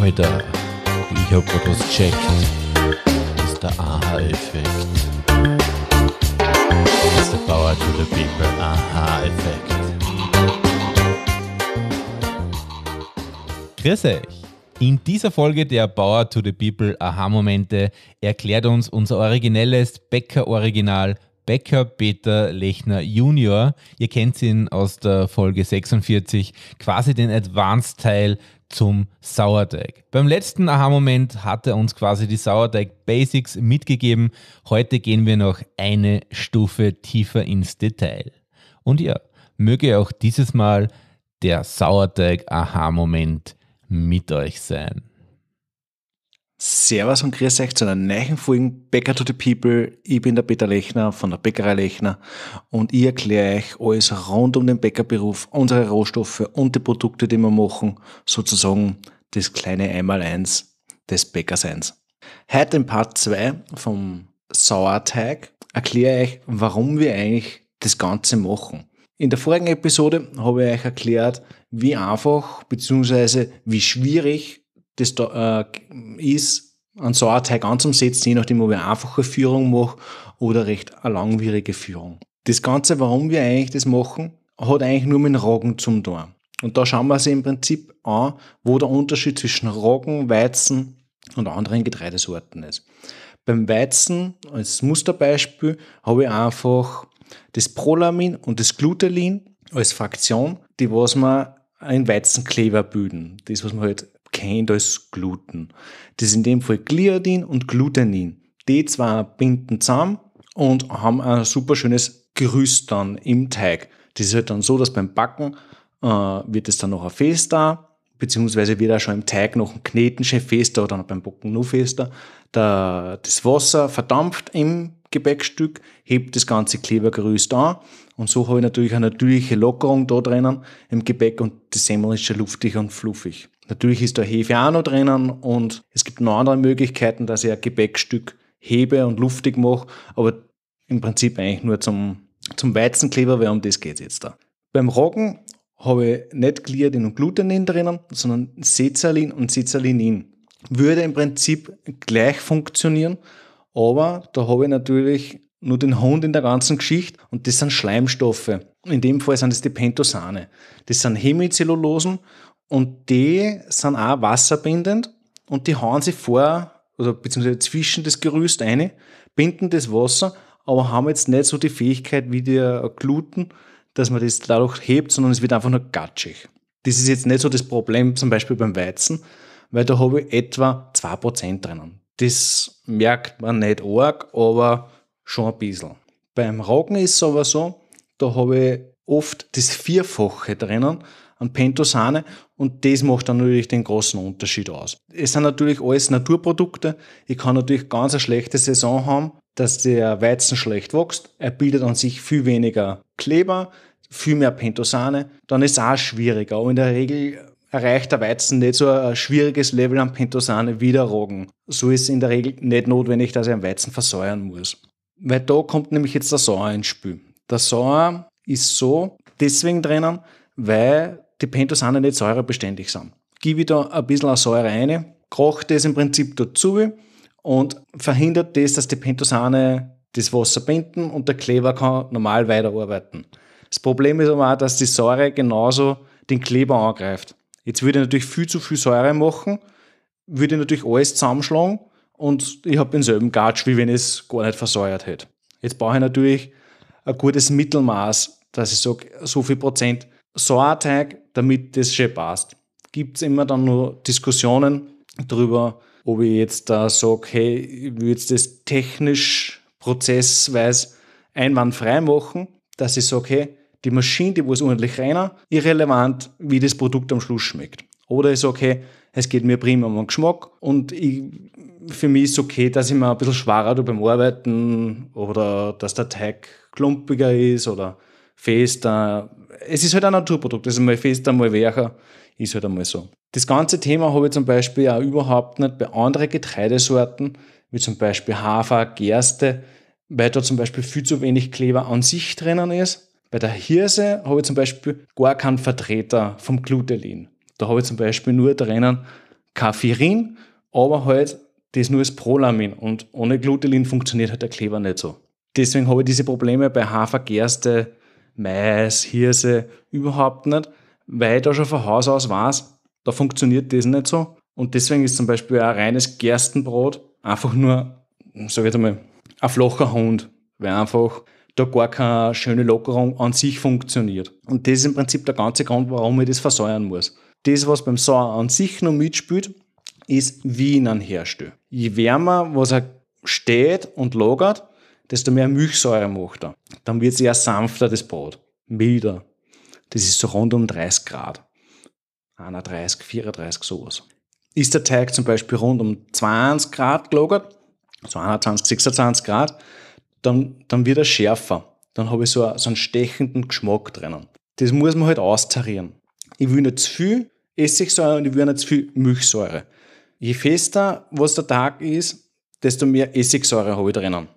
weiter. Ich hab grad was gecheckt. Das ist der Aha-Effekt. Das ist der Power to the People Aha-Effekt. Grüß euch! In dieser Folge der Power to the People Aha-Momente erklärt uns unser originelles Bäcker-Original Bäcker Peter Lechner Junior. Ihr kennt ihn aus der Folge 46, quasi den Advanced-Teil zum Sauerteig. Beim letzten Aha-Moment hat er uns quasi die Sauerteig-Basics mitgegeben. Heute gehen wir noch eine Stufe tiefer ins Detail. Und ja, möge auch dieses Mal der Sauerteig-Aha-Moment mit euch sein. Servus und grüß euch zu einer neuen Folge Bäcker to the People. Ich bin der Peter Lechner von der Bäckerei Lechner und ich erkläre euch alles rund um den Bäckerberuf, unsere Rohstoffe und die Produkte, die wir machen, sozusagen das kleine Einmaleins des Bäckerseins. Heute in Part 2 vom Sauerteig erkläre ich euch, warum wir eigentlich das Ganze machen. In der vorigen Episode habe ich euch erklärt, wie einfach bzw. wie schwierig das da äh, ist, an so einen Teig anzusetzen, je nachdem, ob ich einfache Führung mache oder recht eine langwierige Führung. Das Ganze, warum wir eigentlich das machen, hat eigentlich nur mit Roggen zum tun. Und da schauen wir uns im Prinzip an, wo der Unterschied zwischen Roggen, Weizen und anderen Getreidesorten ist. Beim Weizen als Musterbeispiel habe ich einfach das Prolamin und das Glutelin als Fraktion, die was man ein Weizenkleber bilden. Das, was man halt kennt als Gluten. Das ist in dem Fall Gliadin und Glutenin. Die zwei binden zusammen und haben ein super schönes Gerüst dann im Teig. Das ist halt dann so, dass beim Backen äh, wird es dann noch ein Fest beziehungsweise wird auch schon im Teig noch ein Kneten schon fester oder beim Backen noch fester. Da, das Wasser verdampft im Gebäckstück, hebt das ganze Klebergerüst an und so habe ich natürlich eine natürliche Lockerung da drinnen im Gebäck und die Semmel ist schon luftig und fluffig. Natürlich ist da Hefe auch noch drinnen und es gibt noch andere Möglichkeiten, dass ich ein Gebäckstück hebe und luftig mache, aber im Prinzip eigentlich nur zum, zum Weizenkleber, weil um das geht es jetzt da. Beim Roggen habe ich nicht Gliadin und Glutenin drinnen, sondern Sezalin und Sezalinin. Würde im Prinzip gleich funktionieren, aber da habe ich natürlich nur den Hund in der ganzen Geschichte und das sind Schleimstoffe. In dem Fall sind es die Pentosane. Das sind Hemicellulosen und die sind auch wasserbindend und die hauen sie vor, oder beziehungsweise zwischen das Gerüst ein, binden das Wasser, aber haben jetzt nicht so die Fähigkeit wie der Gluten, dass man das dadurch hebt, sondern es wird einfach nur gatschig. Das ist jetzt nicht so das Problem zum Beispiel beim Weizen, weil da habe ich etwa 2% drinnen. Das merkt man nicht arg, aber schon ein bisschen. Beim Roggen ist es aber so, da habe ich oft das Vierfache drinnen an Pentosane und das macht dann natürlich den großen Unterschied aus. Es sind natürlich alles Naturprodukte. Ich kann natürlich ganz eine schlechte Saison haben, dass der Weizen schlecht wächst. Er bildet an sich viel weniger Kleber, viel mehr Pentosane. Dann ist es auch schwieriger. Aber in der Regel erreicht der Weizen nicht so ein schwieriges Level an Pentosane wie der Roggen. So ist es in der Regel nicht notwendig, dass er einen Weizen versäuern muss. Weil da kommt nämlich jetzt der Sauer ins Spiel. Der Sauer ist so deswegen drinnen, weil die Pentosane nicht säurebeständig sind. Gib ich da ein bisschen Säure rein, koche das im Prinzip dazu und verhindert das, dass die Pentosane das Wasser binden und der Kleber kann normal weiterarbeiten. Das Problem ist aber auch, dass die Säure genauso den Kleber angreift. Jetzt würde ich natürlich viel zu viel Säure machen, würde ich natürlich alles zusammenschlagen und ich habe denselben Gatsch, wie wenn ich es gar nicht versäuert hätte. Jetzt brauche ich natürlich ein gutes Mittelmaß, dass ich sage, so viel Prozent so ein Teig, damit das schön passt. Gibt es immer dann nur Diskussionen darüber, ob ich jetzt da sage, hey, ich will jetzt das technisch prozessweise einwandfrei machen, dass ich sage, hey, die Maschine, die es ordentlich reiner, irrelevant, wie das Produkt am Schluss schmeckt. Oder ich sage, okay, es geht mir prima um den Geschmack und ich, für mich ist es okay, dass ich mir ein bisschen schwerer beim Arbeiten oder dass der Teig klumpiger ist oder Fester. Es ist halt ein Naturprodukt. ist also mal Fester, mal Wercher ist halt einmal so. Das ganze Thema habe ich zum Beispiel auch überhaupt nicht bei anderen Getreidesorten, wie zum Beispiel Hafer, Gerste, weil da zum Beispiel viel zu wenig Kleber an sich drinnen ist. Bei der Hirse habe ich zum Beispiel gar keinen Vertreter vom Glutelin. Da habe ich zum Beispiel nur drinnen Kaffeerin, aber halt das nur als Prolamin und ohne Glutelin funktioniert halt der Kleber nicht so. Deswegen habe ich diese Probleme bei Hafer, Gerste, Mais, Hirse, überhaupt nicht, weil ich da schon von Haus aus weiß, da funktioniert das nicht so. Und deswegen ist zum Beispiel ein reines Gerstenbrot einfach nur, sag ich jetzt einmal, ein flacher Hund, weil einfach da gar keine schöne Lockerung an sich funktioniert. Und das ist im Prinzip der ganze Grund, warum ich das versäuern muss. Das, was beim Sauer an sich noch mitspielt, ist, wie ich ihn herstelle. Je wärmer, was er steht und lagert, desto mehr Milchsäure macht er. Dann wird es eher sanfter, das Brot, milder. Das ist so rund um 30 Grad. 31, 34, sowas. Ist der Teig zum Beispiel rund um 20 Grad gelagert, so 21, 26 Grad, dann, dann wird er schärfer. Dann habe ich so, einen, so einen stechenden Geschmack drinnen. Das muss man halt austarieren. Ich will nicht zu viel Essigsäure und ich will nicht zu viel Milchsäure. Je fester was der Tag ist, desto mehr Essigsäure habe ich drinnen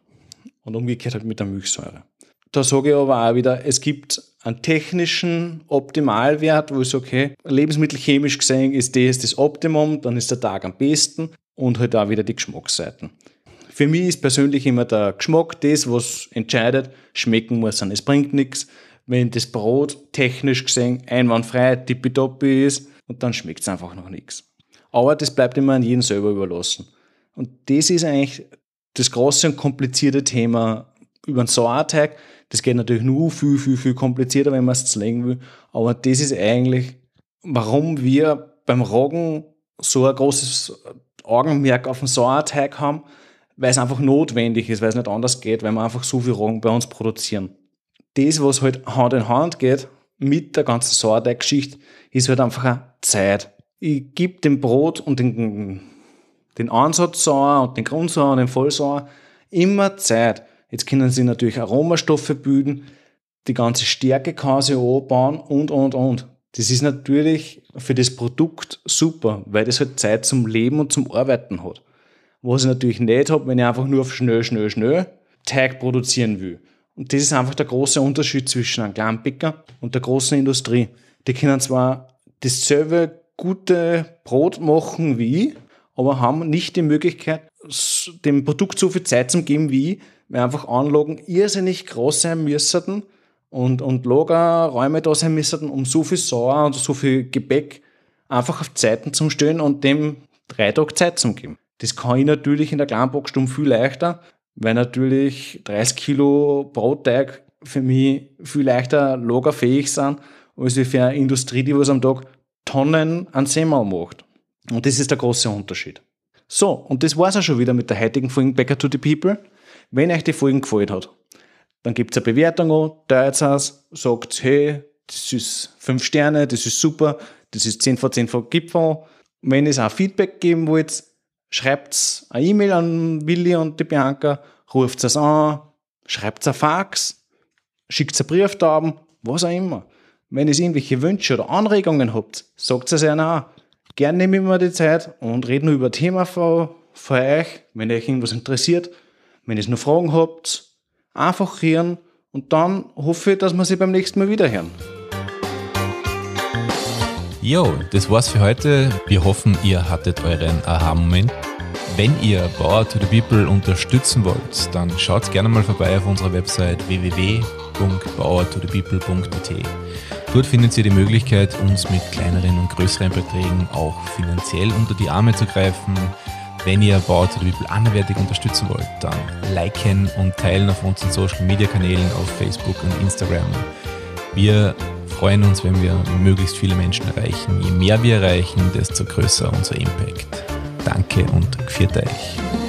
und umgekehrt halt mit der Milchsäure. Da sage ich aber auch wieder, es gibt einen technischen Optimalwert, wo ich sage, okay, lebensmittelchemisch gesehen ist das das Optimum, dann ist der Tag am besten und halt auch wieder die Geschmacksseiten. Für mich ist persönlich immer der Geschmack das, was entscheidet, schmecken muss es. Es bringt nichts, wenn das Brot technisch gesehen einwandfrei tippitoppi ist und dann schmeckt es einfach noch nichts. Aber das bleibt immer an jeden selber überlassen. Und das ist eigentlich das große und komplizierte Thema über den SOA-Tag, das geht natürlich nur viel, viel, viel komplizierter, wenn man es zlegen will. Aber das ist eigentlich, warum wir beim Roggen so ein großes Augenmerk auf den SOA-Tag haben, weil es einfach notwendig ist, weil es nicht anders geht, weil wir einfach so viel Roggen bei uns produzieren. Das, was halt Hand in Hand geht mit der ganzen Sauerteig-Geschichte, ist halt einfach eine Zeit. Ich gebe dem Brot und den den Ansatzsauer und den Grundsauer und den Vollsauer immer Zeit. Jetzt können sie natürlich Aromastoffe bilden, die ganze Stärke kann sie anbauen und, und, und. Das ist natürlich für das Produkt super, weil das halt Zeit zum Leben und zum Arbeiten hat. Was ich natürlich nicht habe, wenn ich einfach nur auf schnell, schnell, schnell Teig produzieren will. Und das ist einfach der große Unterschied zwischen einem kleinen Bäcker und der großen Industrie. Die können zwar dasselbe gute Brot machen wie ich, aber haben nicht die Möglichkeit, dem Produkt so viel Zeit zu geben wie ich, weil einfach Anlagen irrsinnig groß sein müssten und, und Lagerräume da sein müssten, um so viel Sauer und so viel Gepäck einfach auf Zeiten zu stellen und dem drei Tage Zeit zu geben. Das kann ich natürlich in der Kleinbox viel leichter, weil natürlich 30 Kilo Brotteig für mich viel leichter lagerfähig sind, als für eine Industrie, die was am Tag Tonnen an Semmel macht. Und das ist der große Unterschied. So, und das war es auch schon wieder mit der heutigen Folge Backer to the People. Wenn euch die Folge gefallen hat, dann gibt's eine Bewertung an, teilt es, sagt, hey, das ist 5 Sterne, das ist super, das ist 10 vor 10 vor Gipfel. Wenn ihr auch Feedback geben wollt, schreibt eine E-Mail an Willi und die Bianca, ruft es an, schreibt ein Fax, schickt einen Brief da was auch immer. Wenn ihr irgendwelche Wünsche oder Anregungen habt, sagt es einer auch. Gern nehme ich mir die Zeit und rede nur über Thema vor, für euch, wenn euch irgendwas interessiert. Wenn ihr noch Fragen habt, einfach hören und dann hoffe ich, dass wir sie beim nächsten Mal wieder hören. Jo, das war's für heute. Wir hoffen, ihr hattet euren Aha-Moment. Wenn ihr Bauer to the People unterstützen wollt, dann schaut gerne mal vorbei auf unserer Website www.powertothepeople.at. Dort findet ihr die Möglichkeit, uns mit kleineren und größeren Beträgen auch finanziell unter die Arme zu greifen. Wenn ihr Bauer to the People anderweitig unterstützen wollt, dann liken und teilen auf unseren Social Media Kanälen auf Facebook und Instagram. Wir freuen uns, wenn wir möglichst viele Menschen erreichen. Je mehr wir erreichen, desto größer unser Impact. Danke und viert euch.